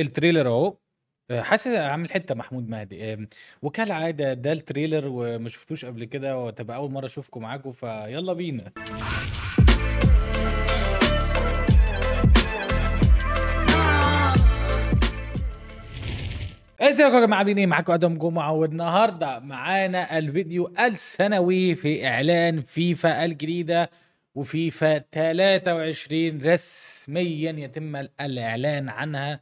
التريلر اهو آه، حاسس عامل حته محمود مهدي وكالعاده ده التريلر وما شفتوش قبل كده وتبقى اول مره اشوفكم معاكم فيلا بينا ازيكم يا جماعه عاملين ايه معاكم ادم جمعه والنهارده معانا الفيديو السنوي في اعلان فيفا الجديده وفيفا 23 رسميا يتم الاعلان عنها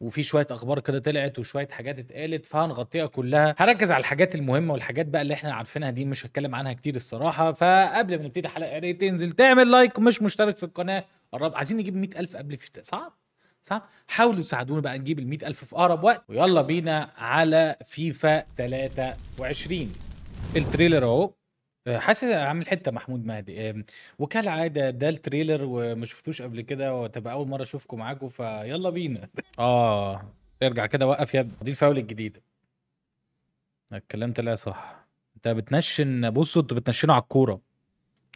وفي شويه اخبار كده طلعت وشويه حاجات اتقالت فهنغطيها كلها هركز على الحاجات المهمه والحاجات بقى اللي احنا عارفينها دي مش هتكلم عنها كتير الصراحه فقبل ما نبتدي الحلقه يا ريت تنزل تعمل لايك ومش مشترك في القناه قرب عايزين نجيب 100000 قبل في صعب صعب حاولوا تساعدونا بقى نجيب ال 100000 في اقرب وقت ويلا بينا على فيفا 23 التريلر اهو حاسس عامل حته محمود مهدي وكالعاده ده التريلر وما شفتوش قبل كده وتبقى اول مره اشوفكم معاكم فيلا بينا اه ارجع كده وقف يا ابني دي الفاول الجديده الكلام طلع صح انت بتنشن بصوا انتوا بتنشنوا على الكوره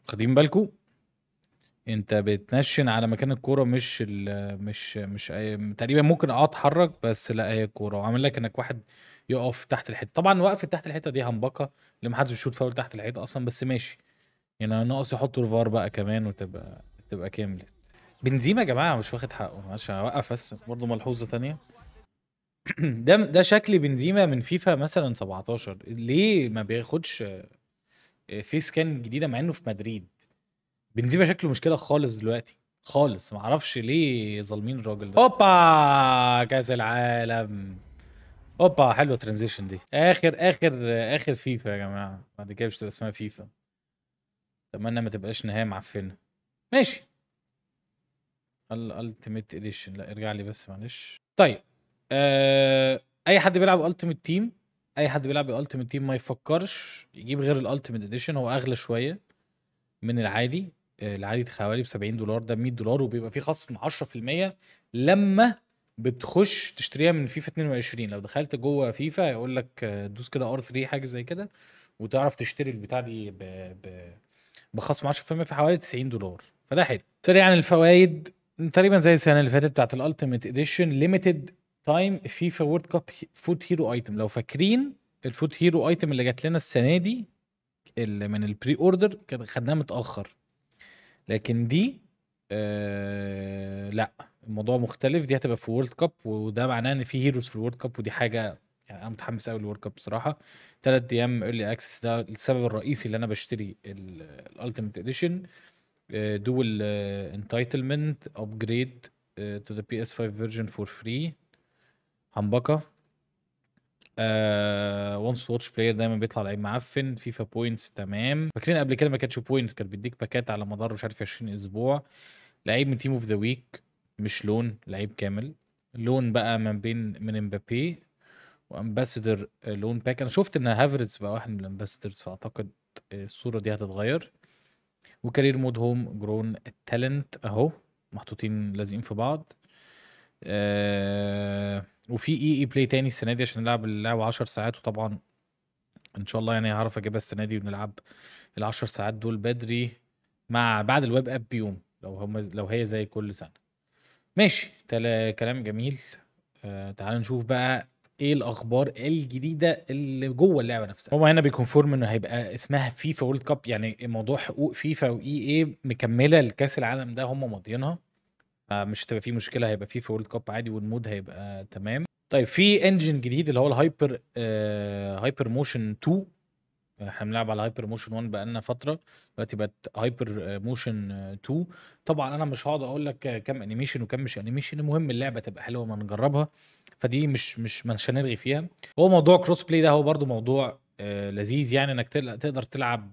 واخدين بالكم انت بتنشن على مكان الكوره مش مش مش تقريبا ممكن اه اتحرك بس لا هي الكوره وعامل لك انك واحد يقف تحت الحته طبعا وقف تحت الحته دي همبكه اللي ما حدش بيشوط فاول تحت الحيطه اصلا بس ماشي يعني ناقص يحطوا الفار بقى كمان وتبقى تبقى كملت بنزيما يا جماعه مش واخد حقه عشان اوقف بس برضه ملحوظه تانية ده ده شكل بنزيما من فيفا مثلا 17 ليه ما بياخدش فيس آه، كان جديده مع انه في مدريد بنزيما شكله مشكله خالص دلوقتي خالص معرفش ليه ظالمين الراجل ده اوبا كاس العالم اوبا حلوه الترانزيشن دي اخر اخر اخر فيفا يا جماعه بعد كده مش اسمها فيفا اتمنى ما تبقاش نهايه معفنه ماشي الالتيميت اديشن لا ارجع لي بس معلش طيب آه... اي حد بيلعب التيميت تيم اي حد بيلعب التيميت تيم ما يفكرش يجيب غير الالتيميت اديشن هو اغلى شويه من العادي آه، العادي حوالي ب 70 دولار ده 100 دولار وبيبقى فيه خصم 10% لما بتخش تشتريها من فيفا 22 لو دخلت جوه فيفا يقول لك آه، دوس كده ار 3 حاجه زي كده وتعرف تشتري البتاع دي ب... ب... بخصم 10% في حوالي 90 دولار فده حلو سريعا عن الفوائد تقريبا زي السنه اللي فاتت بتاعت الالتيميت اديشن ليميتد تايم فيفا وورد كاب فود هيرو ايتم لو فاكرين الفود هيرو ايتم اللي جات لنا السنه دي اللي من البري اوردر كان خدناها متاخر لكن دي آه لا الموضوع مختلف دي هتبقى في وورلد كاب وده معناه ان في هيروز في الوورلد كاب ودي حاجه يعني انا متحمس قوي للوورلد كاب بصراحه ثلاث ايام ايرلي اكسس ده السبب الرئيسي اللي انا بشتري الالتيميت اديشن دول انتايتلمنت ابجريد تو ذا بي اس 5 فيرجن فور فري همبكه وانس واتش بلاير دايما بيطلع لعيب معفن فيفا بوينتس تمام فاكرين قبل كده ما كانتش بوينتس كانت بيديك باكات على مدار مش عارف 20 اسبوع لعيب من تيم اوف ذا ويك مش لون لعيب كامل لون بقى من بين من امبابي وامباسدر آه، لون باك انا شفت ان هافرتز بقى واحد من الامباسدرز فاعتقد آه، الصوره دي هتتغير وكارير مود هوم جرون التالنت اهو محطوطين لازقين في بعض آه وفي اي اي بلاي تاني السنه دي عشان نلعب اللعبه 10 ساعات وطبعا ان شاء الله يعني هعرف اجيبها السنه دي ونلعب ال 10 ساعات دول بدري مع بعد الويب اب بيوم لو هم لو هي زي كل سنه ماشي تل... كلام جميل آه تعال نشوف بقى ايه الاخبار الجديده اللي جوه اللعبه نفسها هو هنا بيكونفورم انه هيبقى اسمها فيفا وورلد كاب يعني موضوع حقوق فيفا واي ايه e مكمله لكاس العالم ده هم ماضيينها فمش هتبقى في مشكله هيبقى فيفا وورلد كاب عادي والمود هيبقى تمام طيب في انجن جديد اللي هو الهايبر آه هايبر موشن 2 احنا بنلعب على هايبر موشن 1 بقالنا فتره دلوقتي بقت هايبر موشن 2 طبعا انا مش هقعد اقول لك كم انيميشن وكم مش انيميشن المهم اللعبه تبقى حلوه ما نجربها فدي مش مش مش هنلغي فيها هو موضوع كروس بلاي ده هو برده موضوع آه، لذيذ يعني انك تقدر تلعب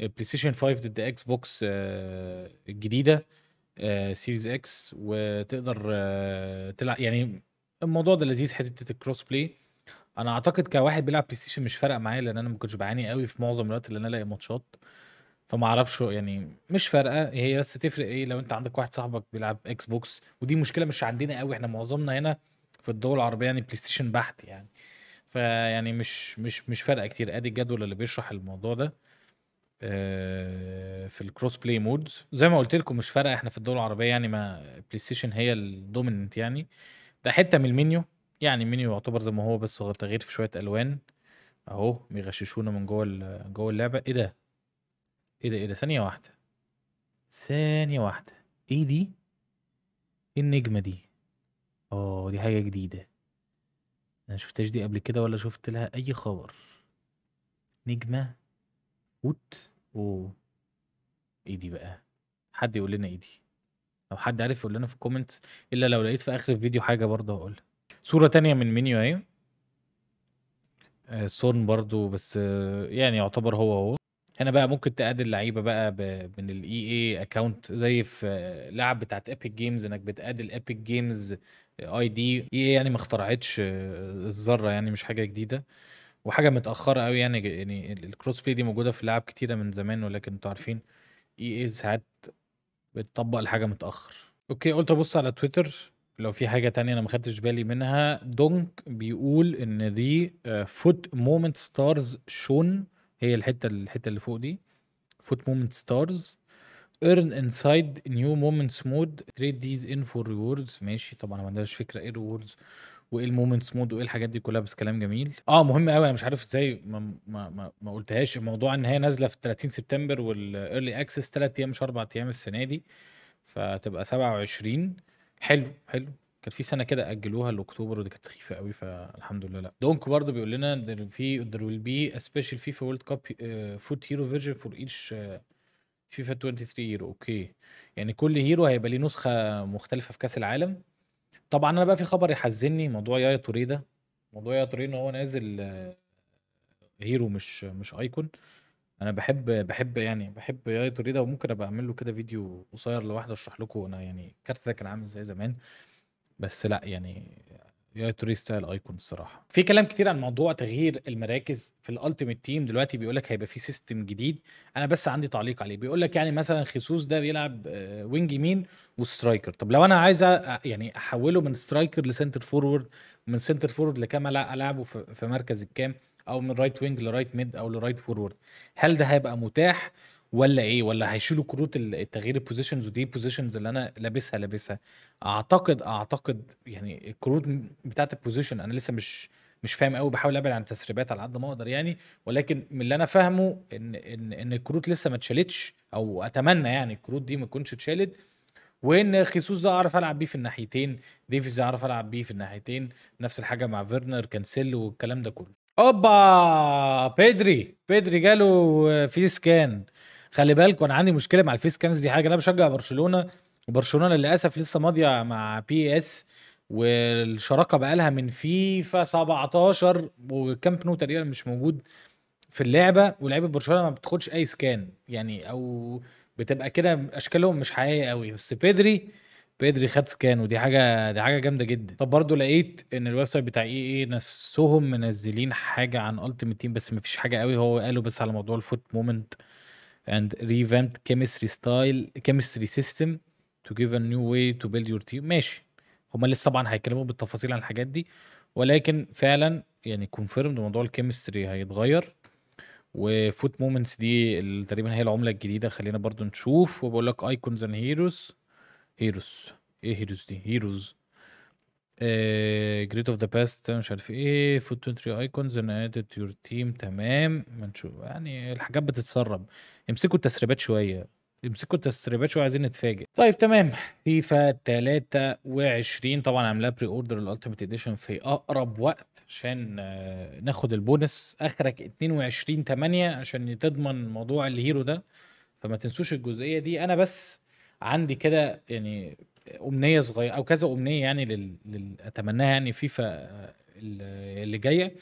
بلاي ستيشن 5 ضد اكس آه، بوكس الجديده سيريز آه، اكس وتقدر تلعب يعني الموضوع ده لذيذ حته الكروس بلاي انا اعتقد كواحد بيلعب بلاي ستيشن مش فارقه معايا لان انا ما كنتش بعاني قوي في معظم الوقت اللي انا الاقي ماتشات فما اعرفش يعني مش فارقه هي بس تفرق ايه لو انت عندك واحد صاحبك بيلعب اكس بوكس ودي مشكله مش عندنا قوي احنا معظمنا هنا في الدول العربيه يعني بلاي ستيشن بحت يعني فيعني مش مش مش فارقه كتير ادي الجدول اللي بيشرح الموضوع ده آه، في الكروس بلاي مودز زي ما قلت لكم مش فارقه احنا في الدول العربيه يعني ما بلاي ستيشن هي الدوميننت يعني ده حته من المنيو يعني المنيو يعتبر زي ما هو بس هو تغيير في شويه الوان اهو بيغششونا من جوه جوه اللعبه ايه ده ايه ده ايه ده ثانيه واحده ثانيه واحده ايه دي ايه النجمه دي اه دي حاجه جديده انا شفتهاش دي قبل كده ولا شفت لها اي خبر نجمه فوت او ايه دي بقى حد يقول لنا ايه دي لو حد عارف يقول لنا في الكومنتس الا لو لقيت في اخر الفيديو حاجه برضه هقولها صورة تانية من منيو أيوه. اهي سون برضو بس آه، يعني يعتبر هو هو هنا بقى ممكن تقاد اللعيبه بقى من الاي اي اكونت زي في آه، لعب بتاعت ايبك جيمز انك بتقاد الايبك جيمز اي دي اي اي يعني ما اخترعتش آه، الذره يعني مش حاجه جديده وحاجه متاخره قوي يعني يعني الكروس بلاي دي موجوده في لعب كتيره من زمان ولكن انتوا عارفين اي e اي ساعات بتطبق الحاجه متاخر اوكي قلت ابص على تويتر لو في حاجه تانية انا ما خدتش بالي منها دونك بيقول ان دي فوت مومنت ستارز شون هي الحته الحته اللي فوق دي فوت مومنت ستارز earn inside new moments mode trade these in for rewards ماشي طبعا ما عندناش فكره ايه rewards وايه المومنتس مود وايه الحاجات دي كلها بس كلام جميل اه مهم قوي انا مش عارف ازاي ما ما ما, ما قلتهاش الموضوع ان هي نازله في 30 سبتمبر والايرلي اكسس 3 ايام مش 4 ايام السنه دي فتبقى 27 حلو حلو كان في سنه كده اجلوها لاكتوبر ودي كانت سخيفه قوي فالحمد لله لا دونك برضه بيقول لنا في there will be a special FIFA World Cup uh, food hero version for each فيفا 23 هيرو اوكي يعني كل هيرو هيبقى ليه نسخه مختلفه في كاس العالم طبعا انا بقى في خبر يحزني موضوع يايا توريدا ده موضوع يايا توريدا ان هو نازل هيرو uh, مش مش ايكون أنا بحب بحب يعني بحب يا آية توري ده وممكن أبقى أعمل له كده فيديو قصير لوحده أشرح لكم أنا يعني الكارت ده كان عامل إزاي زمان، بس لأ يعني يا توري ستايل أيكون الصراحة. في كلام كتير عن موضوع تغيير المراكز في الألتيميت تيم دلوقتي بيقول لك هيبقى في سيستم جديد، أنا بس عندي تعليق عليه بيقول لك يعني مثلا خيسوس ده بيلعب وينج آه، يمين وسترايكر، طب لو أنا عايز يعني أحوله من سترايكر لسنتر فورورد ومن سنتر فورورد لكام الاعبه ألعبه في مركز الكام؟ او من رايت وينج لرايت ميد او لرايت فورورد هل ده هيبقى متاح ولا ايه ولا هيشيلوا كروت التغيير البوزيشنز ودي بوزيشنز اللي انا لابسها لابسها اعتقد اعتقد يعني الكروت بتاعت البوزيشن انا لسه مش مش فاهم قوي بحاول ابعد عن التسريبات على قد ما اقدر يعني ولكن من اللي انا فاهمه ان ان ان الكروت لسه ما اتشالتش او اتمنى يعني الكروت دي ما تكونش اتشالت وان خيسوس ده اعرف العب بيه في الناحيتين ديفيز اعرف العب بيه في الناحيتين نفس الحاجه مع فيرنر كانسيلو والكلام ده كله اوبا بيدري بيدري جاله في سكان خلي بالكم انا عندي مشكله مع الفي سكانز دي حاجه انا بشجع برشلونه وبرشلونه للاسف لسه ماضيه مع بي اس والشراكه بقالها من فيفا 17 وكامب نو تقريبا مش موجود في اللعبه ولعيبه برشلونه ما بتاخدش اي سكان يعني او بتبقى كده اشكالهم مش حقيقيه قوي بس بيدري بيدري خد سكان ودي حاجه دي حاجه جامده جدا طب برضو لقيت ان الويب سايت بتاع اي اي نفسهم منزلين حاجه عن التيمت تيم بس مفيش حاجه قوي هو قالوا بس على موضوع الفوت مومنت اند revamped كيمستري ستايل كيمستري سيستم تو جيف ا نيو واي تو بيلد يور تيم ماشي هما لسه طبعا هيتكلموا بالتفاصيل عن الحاجات دي ولكن فعلا يعني كونفيرمد موضوع الكيمستري هيتغير وفوت مومنتس دي تقريبا هي العمله الجديده خلينا برضو نشوف وبقول لك ايكونز اند هيروز هيروز ايه هيروز دي هيروز جريت اوف ذا باست مش عارف ايه فود 23 ايكونز ان اديت يور تيم تمام ما نشوف يعني الحاجات بتتسرب امسكوا التسريبات شويه امسكوا التسريبات شويه عايزين نتفاجئ طيب تمام فيفا 23 طبعا عاملاها بري اوردر الالتيميت اديشن في اقرب وقت عشان آه، ناخد البونس اخرك 22 8 عشان تضمن موضوع الهيرو ده فما تنسوش الجزئيه دي انا بس عندي كده يعني امنيه صغيره او كذا امنيه يعني لل... اتمناها يعني فيفا اللي جايه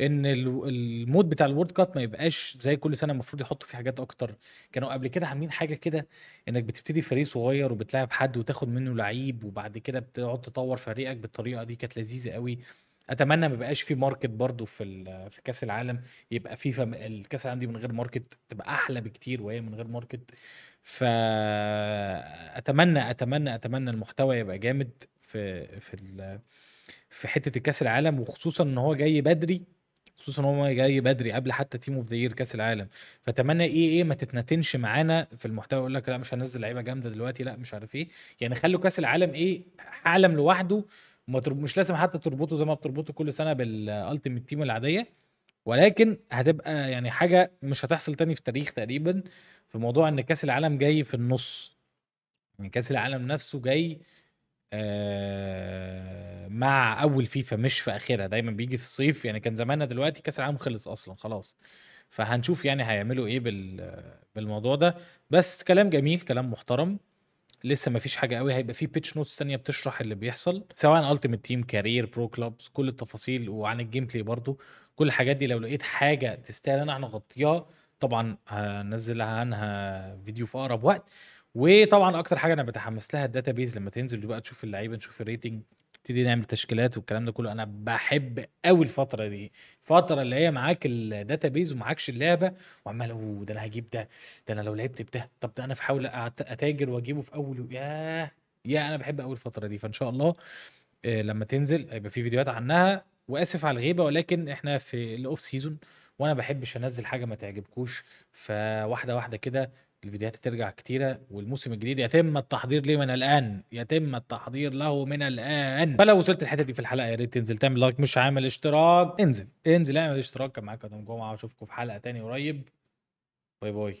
ان المود بتاع الورد كاب ما يبقاش زي كل سنه المفروض يحطوا فيه حاجات اكتر كانوا قبل كده عاملين حاجه كده انك بتبتدي فريق صغير وبتلاعب حد وتاخد منه لعيب وبعد كده بتقعد تطور فريقك بالطريقه دي كانت لذيذه قوي اتمنى ما يبقاش في ماركت برضو في في كاس العالم يبقى فيفا الكاس العالم دي من غير ماركت تبقى احلى بكتير وهي من غير ماركت فاتمنى اتمنى اتمنى المحتوى يبقى جامد في في في حته الكاس العالم وخصوصا ان هو جاي بدري خصوصا ان هو جاي بدري قبل حتى تيم اوف ذا يير كاس العالم فاتمنى ايه ايه ما تتنتنش معانا في المحتوى يقول لك لا مش هنزل لعيبه جامده دلوقتي لا مش عارف ايه يعني خلوا كاس العالم ايه عالم لوحده ما ترب... مش لازم حتى تربطه زي ما بتربطه كل سنه بالالتيميت تيم العاديه ولكن هتبقى يعني حاجه مش هتحصل تاني في التاريخ تقريبا في موضوع ان كاس العالم جاي في النص يعني كاس العالم نفسه جاي آه، مع اول فيفا مش في اخرها دايما بيجي في الصيف يعني كان زماننا دلوقتي كاس العالم خلص اصلا خلاص فهنشوف يعني هيعملوا ايه بالموضوع ده بس كلام جميل كلام محترم لسه ما فيش حاجه قوي هيبقى في بيتش نوتس ثانيه بتشرح اللي بيحصل سواء التيمت تيم كارير برو كلوبس كل التفاصيل وعن الجيم بلاي برضو كل الحاجات دي لو لقيت حاجه تستاهل انا نغطيها طبعا هنزل عنها فيديو في اقرب وقت وطبعا اكتر حاجه انا بتحمس لها الداتا بيز لما تنزل بقى تشوف اللعيبه نشوف الريتنج نبتدي نعمل تشكيلات والكلام ده كله انا بحب قوي الفتره دي الفتره اللي هي معاك الداتا بيز ومعاكش اللعبه وعمال اوه ده انا هجيب ده ده انا لو لعبت بده طب ده انا بحاول اتاجر واجيبه في اول يا يا انا بحب قوي الفتره دي فان شاء الله آه، لما تنزل هيبقى في فيديوهات عنها واسف على الغيبه ولكن احنا في الاوف سيزون وانا بحبش انزل حاجه ما تعجبكوش فواحده واحده كده الفيديوهات ترجع كتيرة والموسم الجديد يتم التحضير ليه من الآن يتم التحضير له من الآن فلو وصلت الحتة دي في الحلقة يا ريت تنزل تعمل لايك مش عامل اشتراك انزل انزل اعمل اشتراك كان معاك ادم جمعة واشوفكم في حلقة تاني قريب باي باي